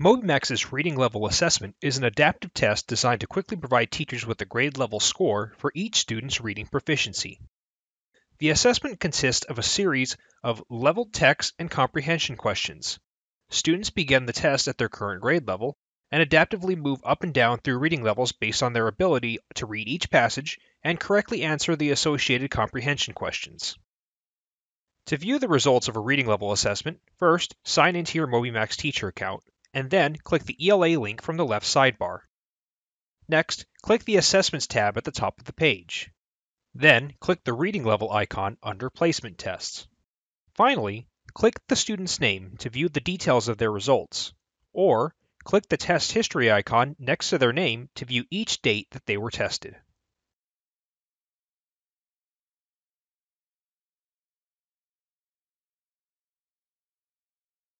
MobiMax's Reading Level Assessment is an adaptive test designed to quickly provide teachers with a grade level score for each student's reading proficiency. The assessment consists of a series of leveled text and comprehension questions. Students begin the test at their current grade level and adaptively move up and down through reading levels based on their ability to read each passage and correctly answer the associated comprehension questions. To view the results of a reading level assessment, first sign into your MobiMax teacher account and then click the ELA link from the left sidebar. Next, click the Assessments tab at the top of the page. Then, click the Reading Level icon under Placement Tests. Finally, click the student's name to view the details of their results, or click the Test History icon next to their name to view each date that they were tested.